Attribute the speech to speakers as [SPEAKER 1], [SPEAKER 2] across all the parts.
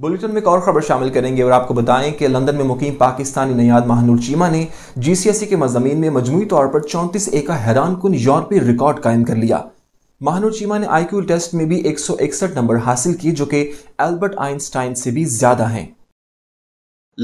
[SPEAKER 1] Bulletin में एक और खबर शामिल करेंगे और आपको बताएं कि लंदन में मुकीम पाकिस्तानी नयाद महानूर चीमा ने जीसीएसई e के मजामी में मजमू तौर पर चौंतीस एका हैरान कन यूरोपीय रिकॉर्ड कायम कर लिया महानूर चीमा ने आईक्यू टेस्ट में भी एक सौ इकसठ नंबर हासिल किए जो कि एल्बर्ट आइंस्टाइन से भी ज्यादा हैं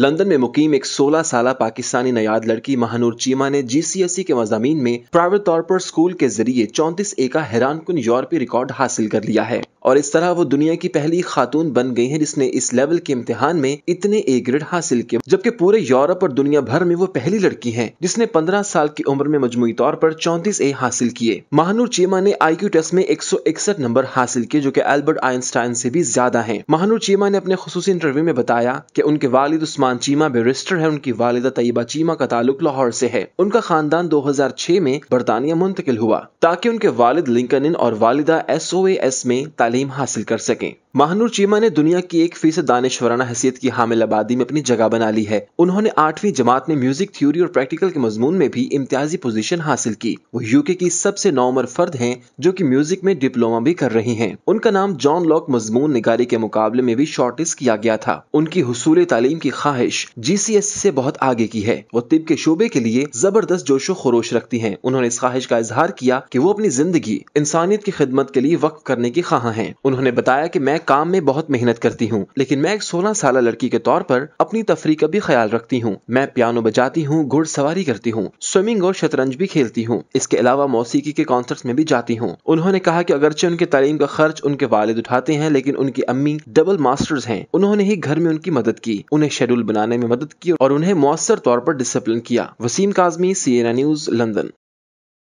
[SPEAKER 1] लंदन में मुकीम एक 16 साल पाकिस्तानी नयाद लड़की महानूर चीमा ने जीसीएसई e के मजामी में प्राइवेट तौर पर स्कूल के जरिए चौंतीस एका हैरान कन यूरोपीय रिकॉर्ड हासिल कर लिया है और इस तरह वो दुनिया की पहली खातून बन गई हैं जिसने इस लेवल के इम्तिहान में इतने ए ग्रेड हासिल किए जबकि पूरे यूरोप और दुनिया भर में वो पहली लड़की है जिसने पंद्रह साल की उम्र में मजमू तौर पर चौंतीस ए हासिल किए महानूर चीमा ने आई क्यू टेस्ट में एक नंबर हासिल किए जो की एल्बर्ट आइंस्टाइन से भी ज्यादा है महानूर चीमा ने अपने खसूस इंटरव्यू में बताया की उनके वालिद उस्मान चीमा बेरिस्टर है उनकी वालिदा तयबा चीमा का ताल्लुक लाहौर से है उनका खानदान छह में बरतानिया मुंतकिल हुआ ताकि उनके वालिद लिंकन और वालिदा एस में तालीम हासिल कर सकें महानूर चीमा ने दुनिया की एक फीसद दानश्वराना हैसियत की हामिल आबादी में अपनी जगह बना ली है उन्होंने आठवीं जमात में म्यूजिक थ्योरी और प्रैक्टिकल के मजमून में भी इम्तियाजी पोजीशन हासिल की वो यूके की सबसे नौमर फर्द हैं जो कि म्यूजिक में डिप्लोमा भी कर रही हैं। उनका नाम जॉन लॉक मजमून निगारी के मुकाबले में भी शॉर्टेज किया गया था उनकी हसूल तालीम की ख्वाहिश जी सी एस से बहुत आगे की है वो तिब के शोबे के लिए जबरदस्त जोशो खरोश रखती है उन्होंने इस ख्वाहिश का इजहार किया की वो अपनी जिंदगी इंसानियत की खिदमत के लिए वक्फ करने की ख्वाह है उन्होंने बताया की मैं काम में बहुत मेहनत करती हूँ लेकिन मैं एक सोलह साल लड़की के तौर पर अपनी तफरी का भी ख्याल रखती हूँ मैं पियानो बजाती हूँ घुड़सवारी करती हूँ स्विमिंग और शतरंज भी खेलती हूँ इसके अलावा मौसीकी के कॉन्सर्ट्स में भी जाती हूँ उन्होंने कहा कि अगरचे उनके तालीम का खर्च उनके वालिद उठाते हैं लेकिन उनकी अम्मी डबल मास्टर्स हैं उन्होंने ही घर में उनकी मदद की उन्हें शेड्यूल बनाने में मदद की और उन्हें मौसर तौर पर डिसिप्लिन किया Wasim Kazmi C news London